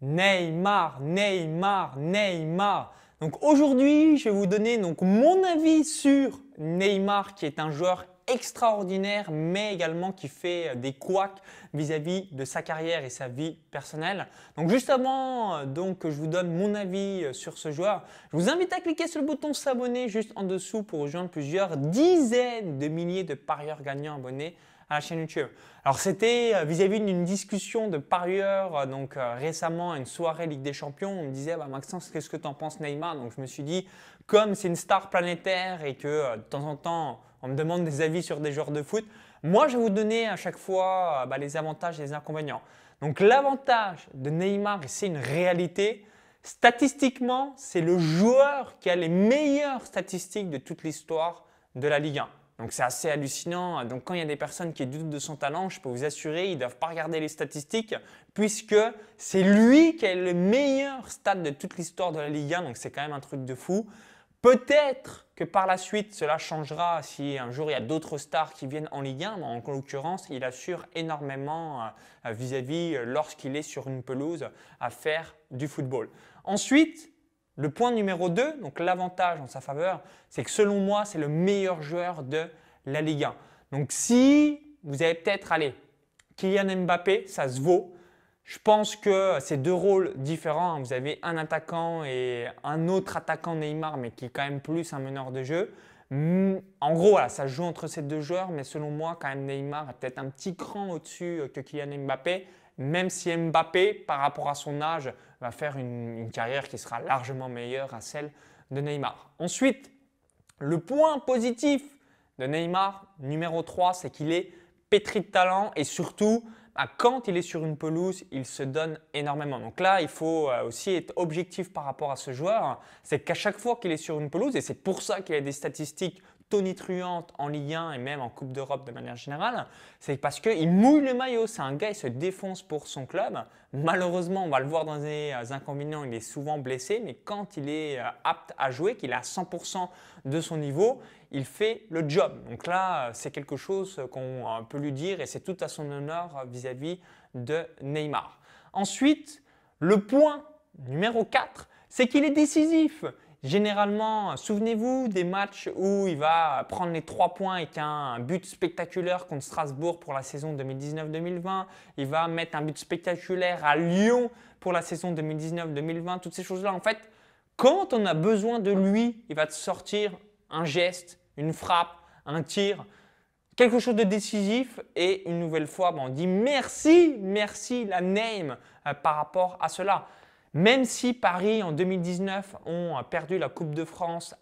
Neymar, Neymar, Neymar. Donc aujourd'hui, je vais vous donner donc mon avis sur Neymar, qui est un joueur extraordinaire, mais également qui fait euh, des couacs vis-à-vis de sa carrière et sa vie personnelle. Donc juste avant euh, donc, que je vous donne mon avis euh, sur ce joueur, je vous invite à cliquer sur le bouton s'abonner juste en dessous pour rejoindre plusieurs dizaines de milliers de parieurs gagnants abonnés à la chaîne YouTube. Alors c'était euh, vis-à-vis d'une discussion de parieurs, euh, donc euh, récemment à une soirée Ligue des Champions, on me disait bah, Maxence, qu'est-ce que en penses Neymar Donc je me suis dit, comme c'est une star planétaire et que de temps en temps on me demande des avis sur des joueurs de foot, moi je vais vous donner à chaque fois bah, les avantages et les inconvénients. Donc l'avantage de Neymar, et c'est une réalité, statistiquement, c'est le joueur qui a les meilleures statistiques de toute l'histoire de la Ligue 1. Donc c'est assez hallucinant. Donc quand il y a des personnes qui doutent de son talent, je peux vous assurer, ils ne doivent pas regarder les statistiques puisque c'est lui qui a le meilleur stade de toute l'histoire de la Ligue 1. Donc c'est quand même un truc de fou. Peut-être que par la suite cela changera si un jour il y a d'autres stars qui viennent en Ligue 1, mais en l'occurrence il assure énormément euh, vis-à-vis euh, lorsqu'il est sur une pelouse à faire du football. Ensuite, le point numéro 2, donc l'avantage en sa faveur, c'est que selon moi, c'est le meilleur joueur de la Ligue 1. Donc si vous avez peut-être, allez, Kylian Mbappé, ça se vaut. Je pense que c'est deux rôles différents. Hein. Vous avez un attaquant et un autre attaquant Neymar, mais qui est quand même plus un meneur de jeu. Hmm, en gros, ça joue entre ces deux joueurs, mais selon moi, quand même, Neymar a peut-être un petit cran au-dessus euh, que Kylian Mbappé même si Mbappé, par rapport à son âge, va faire une, carrière qui sera largement meilleure à celle de Neymar. Ensuite, le point positif de Neymar, numéro 3, c'est qu'il est pétri de talent et surtout, bah, quand il est sur une pelouse, il se donne énormément. Donc là, il faut euh, aussi être objectif par rapport à ce joueur. C'est qu'à chaque fois qu'il est sur une pelouse, et c'est pour ça qu'il a des statistiques tonitruante en Ligue 1 et même en Coupe d'Europe de manière générale, c'est parce qu'il mouille le maillot. C'est un gars, qui se défonce pour son club. Malheureusement, on va le voir dans des euh, inconvénients, il est souvent blessé, mais quand il est euh, apte à jouer, qu'il est à 100% de son niveau, il fait le job. Donc là, euh, c'est quelque chose qu'on peut lui dire et c'est tout à son honneur vis-à-vis -vis de Neymar. Ensuite, le point numéro 4, c'est qu'il est décisif. Généralement, souvenez-vous des matchs où il va prendre les trois points avec un but spectaculaire contre Strasbourg pour la saison 2019-2020, il va mettre un but spectaculaire à Lyon pour la saison 2019-2020, toutes ces choses-là. En fait, quand on a besoin de lui, il va te sortir un geste, une frappe, un tir, quelque chose de décisif. Et une nouvelle fois, bah, on dit merci, merci la name euh, par rapport à cela. Même si Paris en 2019 ont euh, perdu la Coupe de France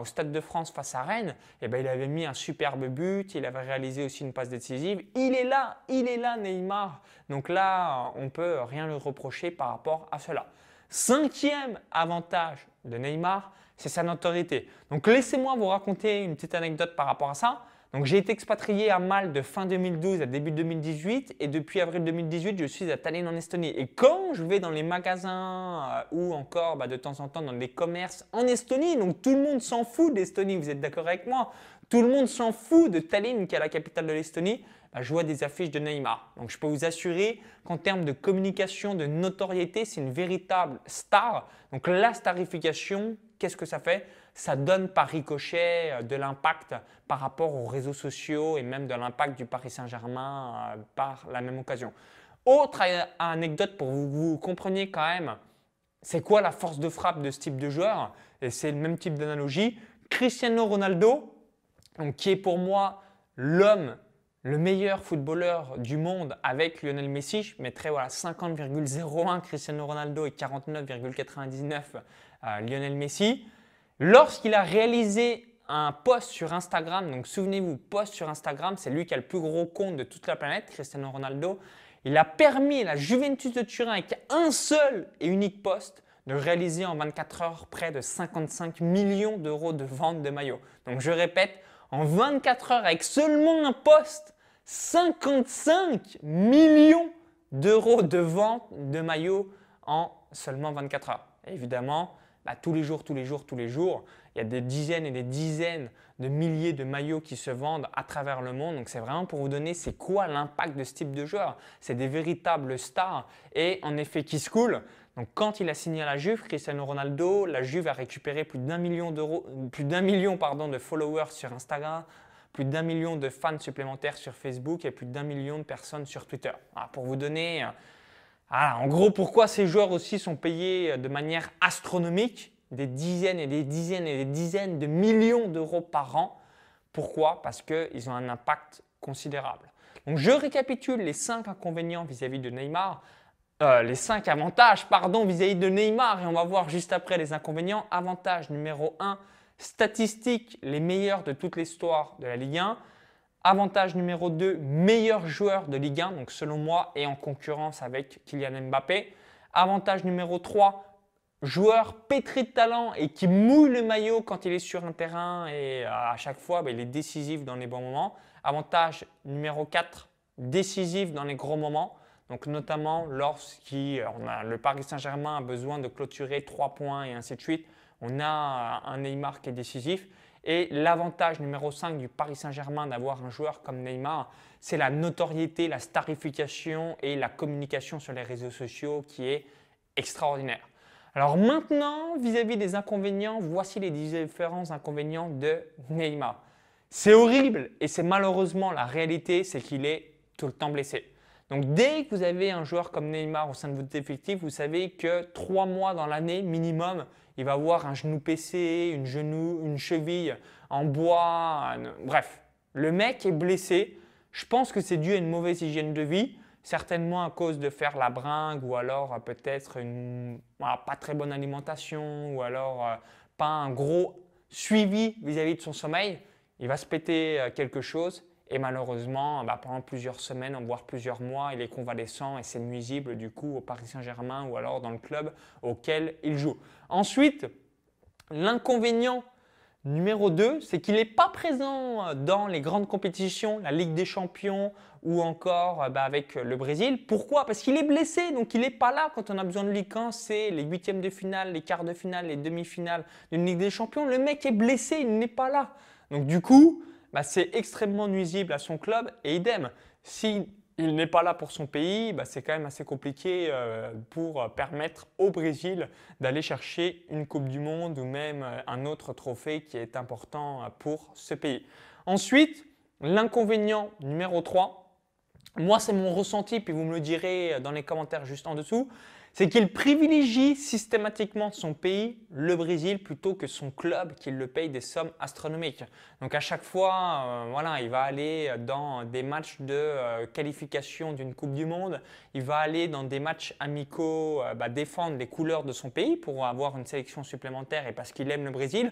au Stade de France face à Rennes, eh bien il avait mis un superbe but, il avait réalisé aussi une passe décisive. Il est là, il est là Neymar. Donc là, euh, on ne peut rien lui reprocher par rapport à cela. Cinquième avantage de Neymar, c'est sa notoriété. Donc laissez-moi vous raconter une petite anecdote par rapport à ça. Donc j'ai été expatrié à Malte de fin 2012 à début 2018 et depuis avril 2018 je suis à Tallinn en Estonie. Et quand je vais dans les magasins euh, ou encore bah, de temps en temps dans les commerces en Estonie, donc tout le monde s'en fout d'Estonie, vous êtes d'accord avec moi Tout le monde s'en fout de Tallinn qui est la capitale de l'Estonie. Bah, je vois des affiches de Neymar. Donc je peux vous assurer qu'en termes de communication, de notoriété, c'est une véritable star. Donc la starification, qu'est-ce que ça fait ça donne par ricochet euh, de l'impact par rapport aux réseaux sociaux et même de l'impact du Paris Saint-Germain euh, par la même occasion. Autre euh, anecdote pour que vous compreniez quand même c'est quoi la force de frappe de ce type de joueur Et c'est le même type d'analogie. Cristiano Ronaldo, qui est pour moi l'homme, le meilleur footballeur du monde avec Lionel Messi, je mettrais voilà, 50,01 Cristiano Ronaldo et 49,99 Lionel Messi. Lorsqu'il a réalisé un post sur Instagram, donc souvenez-vous, post sur Instagram, c'est lui qui a le plus gros compte de toute la planète, Cristiano Ronaldo, il a permis à la Juventus de Turin, avec un seul et unique post, de réaliser en 24 heures près de 55 millions d'euros de vente de maillots. Donc je répète, en 24 heures, avec seulement un post, 55 millions d'euros de vente de maillots en seulement 24 heures. évidemment, bah, tous les jours, tous les jours, tous les jours, il y a des dizaines et des dizaines de milliers de maillots qui se vendent à travers le monde. Donc c'est vraiment pour vous donner c'est quoi l'impact de ce type de joueur. C'est des véritables stars et en effet qui se coulent. Donc quand il a signé à la Juve, Cristiano Ronaldo, la Juve a récupéré plus d'un million d'euros, plus d'un million pardon, de followers sur Instagram, plus d'un million de fans supplémentaires sur Facebook et plus d'un million de personnes sur Twitter. pour vous donner euh, en gros, pourquoi ces joueurs aussi sont payés euh, de manière astronomique, des dizaines et des dizaines et des dizaines de millions d'euros par an. Pourquoi Parce qu'ils ont un impact considérable. Donc je récapitule les cinq inconvénients vis-à-vis de Neymar, euh, les cinq avantages, pardon, vis-à-vis de Neymar, et on va voir juste après les inconvénients. Avantage numéro 1, statistiques les meilleurs de toute l'histoire de la Ligue 1. Avantage numéro 2, meilleur joueur de Ligue 1, donc selon moi, et en concurrence avec Kylian Mbappé. Avantage numéro 3, joueur pétri de talent et qui mouille le maillot quand il est sur un terrain et euh, à chaque fois, bah, il est décisif dans les bons moments. Avantage numéro 4, décisif dans les gros moments. Donc notamment lorsqu'il euh, le Paris Saint-Germain a besoin de clôturer 3 points et ainsi de suite. On a euh, un Neymar qui est décisif. Et l'avantage numéro 5 du Paris Saint-Germain d'avoir un joueur comme Neymar, c'est la notoriété, la starification et la communication sur les réseaux sociaux qui est extraordinaire. Alors maintenant, vis-à-vis -vis des inconvénients, voici les différents inconvénients de Neymar. C'est horrible et c'est malheureusement la réalité, c'est qu'il est tout le temps blessé. Donc dès que vous avez un joueur comme Neymar au sein de votre effectif, vous savez que trois mois dans l'année minimum, il va avoir un genou PC, une, genou, une cheville en bois, bref. Le mec est blessé. Je pense que c'est dû à une mauvaise hygiène de vie, certainement à cause de faire la bringue ou alors euh, peut-être une pas très bonne alimentation ou alors euh, pas un gros suivi vis à -vis de son sommeil. Il va se péter euh, quelque chose et malheureusement, bah, pendant plusieurs semaines, voire plusieurs mois, il est convalescent et c'est nuisible du coup au Paris Saint-Germain ou alors dans le club auquel il joue. Ensuite, l'inconvénient numéro 2, c'est qu'il n'est pas présent dans les grandes compétitions, la Ligue des Champions ou encore bah, avec le Brésil. Pourquoi Parce qu'il est blessé, donc il n'est pas là quand on a besoin de lui. Quand c'est les huitièmes de finale, les quarts de finale, les demi-finales d'une Ligue des Champions, le mec est blessé, il n'est pas là. Donc du coup, bah, c'est extrêmement nuisible à son club et idem. s'il n'est pas là pour son pays, bah, c'est quand même assez compliqué euh, pour permettre au Brésil d'aller chercher une Coupe du Monde ou même euh, un autre trophée qui est important euh, pour ce pays. Ensuite, l'inconvénient numéro 3, moi c'est mon ressenti, puis vous me le direz dans les commentaires juste en dessous, c'est qu'il privilégie systématiquement son pays, le Brésil, plutôt que son club qui le paye des sommes astronomiques. Donc à chaque fois, euh, voilà, il va aller dans des matchs de euh, qualification d'une Coupe du Monde, il va aller dans des matchs amicaux, euh, bah, défendre les couleurs de son pays pour avoir une sélection supplémentaire et parce qu'il aime le Brésil.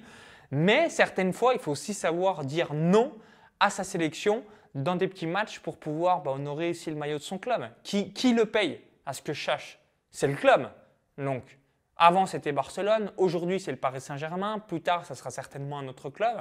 Mais certaines fois, il faut aussi savoir dire non à sa sélection dans des petits matchs pour pouvoir bah, honorer aussi le maillot de son club. Qui, qui le paye à ce que je cherche c'est le club. Donc, avant, c'était Barcelone, aujourd'hui, c'est le Paris Saint-Germain, plus tard, ça sera certainement un autre club.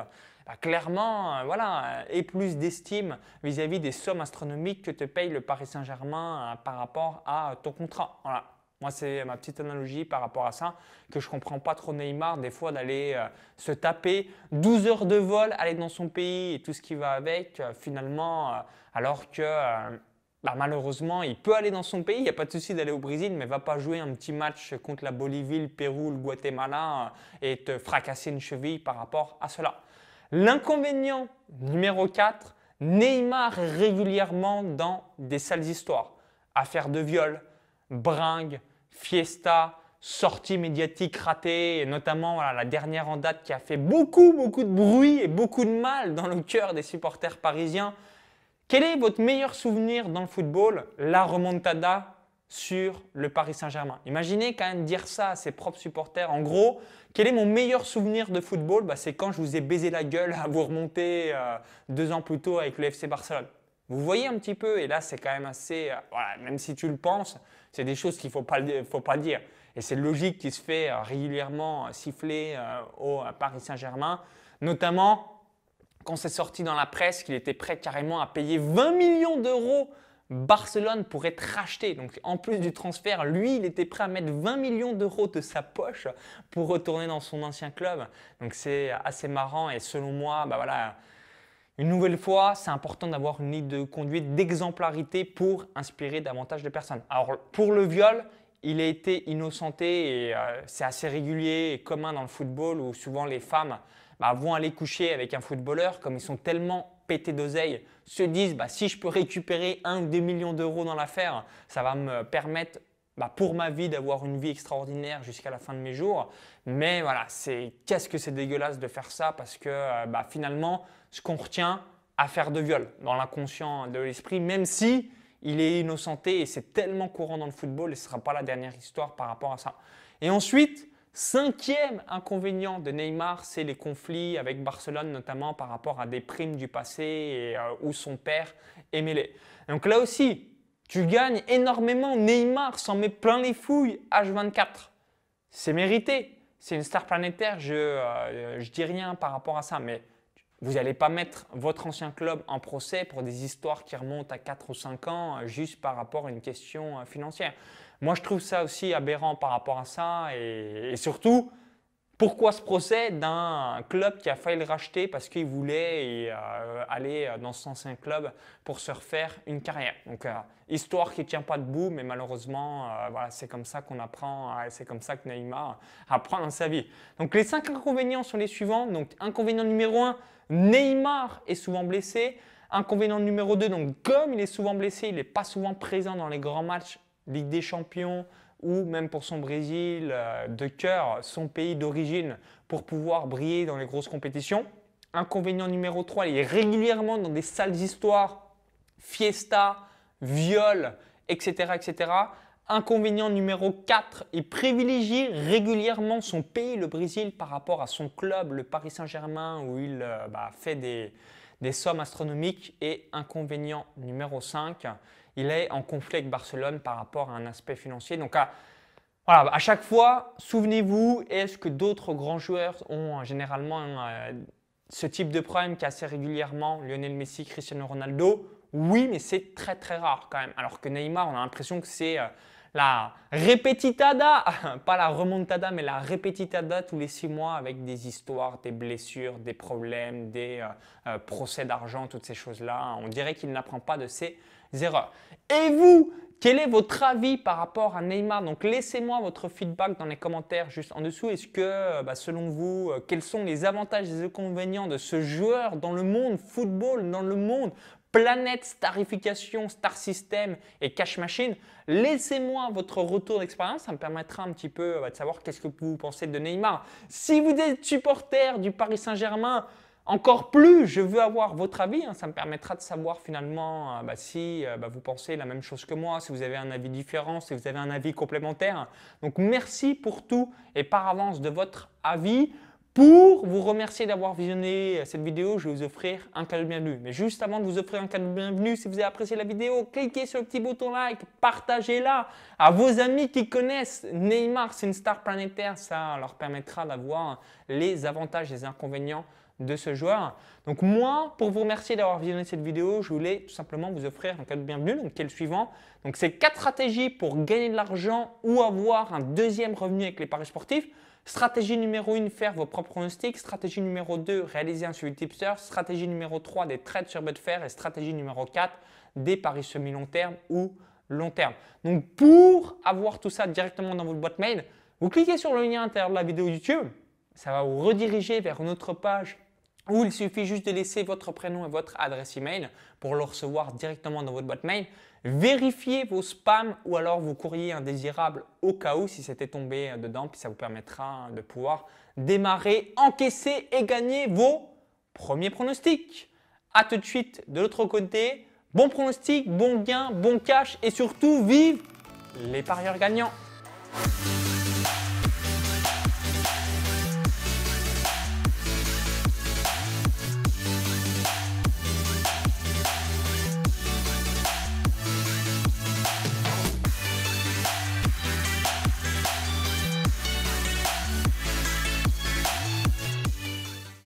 Bah, clairement, euh, voilà, euh, et plus d'estime vis-à-vis des sommes astronomiques que te paye le Paris Saint-Germain euh, par rapport à ton contrat. Voilà. Moi, c'est ma petite analogie par rapport à ça, que je ne comprends pas trop Neymar, des fois, d'aller se taper 12 heures de vol, aller dans son pays et tout ce qui va avec, finalement, alors que bah, malheureusement, il peut aller dans son pays, il n'y a pas de souci d'aller au Brésil, mais va pas jouer un petit match contre la Bolivie, le Pérou, le Guatemala euh, et te fracasser une cheville par rapport à cela. L'inconvénient numéro 4, Neymar régulièrement dans des sales histoires. Affaires de viol, bringue, fiesta, sorties médiatiques ratées, et notamment la dernière en date qui a fait beaucoup, beaucoup de bruit et beaucoup de mal dans le cœur des supporters parisiens quel est votre meilleur souvenir dans le football La remontada sur le Paris Saint-Germain. Imaginez quand même dire ça à ses propres supporters. En gros, quel est mon meilleur souvenir de football bah, C'est quand je vous ai baisé la gueule à vous remonter euh, deux ans plus tôt avec le FC Barcelone. Vous voyez un petit peu, et là c'est quand même assez, euh, même si tu le penses, c'est des choses qu'il ne faut pas, dire. Et c'est logique qui se fait euh, régulièrement siffler au Paris Saint-Germain, notamment quand c'est sorti dans la presse qu'il était prêt carrément à payer 20 millions d'euros Barcelone pour être racheté. Donc en plus du transfert, lui, il était prêt à mettre 20 millions d'euros de sa poche pour retourner dans son ancien club. Donc c'est assez marrant et selon moi, bah voilà, une nouvelle fois, c'est important d'avoir une ligne de conduite d'exemplarité pour inspirer davantage de personnes. Alors pour le viol, il a été innocenté et euh, c'est assez régulier et commun dans le football où souvent les femmes bah, vont aller coucher avec un footballeur comme ils sont tellement pétés d'oseille, se disent bah, si je peux récupérer un ou deux millions d'euros dans l'affaire, ça va me permettre bah, pour ma vie d'avoir une vie extraordinaire jusqu'à la fin de mes jours. Mais voilà, c'est qu'est-ce que c'est dégueulasse de faire ça parce que euh, bah, finalement, ce qu'on retient, affaire de viol dans l'inconscient de l'esprit, même si il est innocenté et c'est tellement courant dans le football et ce ne sera pas la dernière histoire par rapport à ça. Et ensuite, cinquième inconvénient de Neymar, c'est les conflits avec Barcelone notamment par rapport à des primes du passé et, euh, où son père est mêlé. Donc là aussi, tu gagnes énormément. Neymar s'en met plein les fouilles H24. C'est mérité. C'est une star planétaire. Je ne euh, dis rien par rapport à ça. Mais vous n'allez pas mettre votre ancien club en procès pour des histoires qui remontent à 4 ou 5 ans euh, juste par rapport à une question euh, financière. Moi, je trouve ça aussi aberrant par rapport à ça. Et, et surtout, pourquoi ce procès d'un club qui a failli le racheter parce qu'il voulait euh, aller euh, dans son ancien club pour se refaire une carrière Donc, euh, histoire qui ne tient pas debout, mais malheureusement, c'est comme ça qu'on apprend, c'est comme ça que Neymar apprend dans sa vie. Donc, les cinq inconvénients sont les suivants. Donc, inconvénient numéro un, Neymar est souvent blessé. Inconvénient numéro deux, donc comme il est souvent blessé, il n'est pas souvent présent dans les grands matchs Ligue des Champions, ou même pour son Brésil euh, de cœur, son pays d'origine, pour pouvoir briller dans les grosses compétitions. Inconvénient numéro 3, il est régulièrement dans des sales histoires, fiesta, viol, etc. etc. Inconvénient numéro 4, il privilégie régulièrement son pays, le Brésil, par rapport à son club, le Paris Saint-Germain, où il euh, bah, fait des, des sommes astronomiques. Et inconvénient numéro 5, il est en conflit avec Barcelone par rapport à un aspect financier. Donc à, voilà, à chaque fois, souvenez-vous, est-ce que d'autres grands joueurs ont euh, généralement euh, ce type de problème assez régulièrement Lionel Messi, Cristiano Ronaldo Oui, mais c'est très très rare quand même. Alors que Neymar, on a l'impression que c'est... Euh, la répétitada, pas la remontada, mais la répétitada tous les six mois avec des histoires, des blessures, des problèmes, des euh, euh, procès d'argent, toutes ces choses-là. Hein. On dirait qu'il n'apprend pas de ses erreurs. Et vous, quel est votre avis par rapport à Neymar Donc laissez-moi votre feedback dans les commentaires juste en dessous. Est-ce que, euh, bah, selon vous, quels sont les avantages et les inconvénients de ce joueur dans le monde football, dans le monde Planète, Starification, Star System et Cash Machine. Laissez-moi votre retour d'expérience, ça me permettra un petit peu bah, de savoir qu'est-ce que vous pensez de Neymar. Si vous êtes supporter du Paris Saint-Germain, encore plus, je veux avoir votre avis. Hein. Ça me permettra de savoir finalement euh, bah, si euh, bah, vous pensez la même chose que moi, si vous avez un avis différent, si vous avez un avis complémentaire. Donc merci pour tout et par avance de votre avis. Pour vous remercier d'avoir visionné cette vidéo, je vais vous offrir un cadeau de bienvenue. Mais juste avant de vous offrir un cadeau de bienvenue, si vous avez apprécié la vidéo, cliquez sur le petit bouton like, partagez-la à vos amis qui connaissent Neymar, c'est une star planétaire, ça leur permettra d'avoir les avantages et les inconvénients de ce joueur. Donc moi, pour vous remercier d'avoir visionné cette vidéo, je voulais tout simplement vous offrir un cadeau de bienvenue, qui est le suivant. Donc c'est quatre stratégies pour gagner de l'argent ou avoir un deuxième revenu avec les paris sportifs. Stratégie numéro 1, faire vos propres pronostics. Stratégie numéro 2, réaliser un suivi tipster. Stratégie numéro 3, des trades sur Betfair. Et stratégie numéro 4, des paris semi-long terme ou long terme. Donc pour avoir tout ça directement dans votre boîte mail, vous cliquez sur le lien à l'intérieur de la vidéo YouTube. Ça va vous rediriger vers une autre page ou il suffit juste de laisser votre prénom et votre adresse email pour le recevoir directement dans votre boîte mail. Vérifiez vos spams ou alors vos courriers indésirables au cas où si c'était tombé euh, dedans, puis ça vous permettra euh, de pouvoir démarrer, encaisser et gagner vos premiers pronostics. À tout de suite de l'autre côté. Bon pronostic, bon gain, bon cash et surtout vive les parieurs gagnants.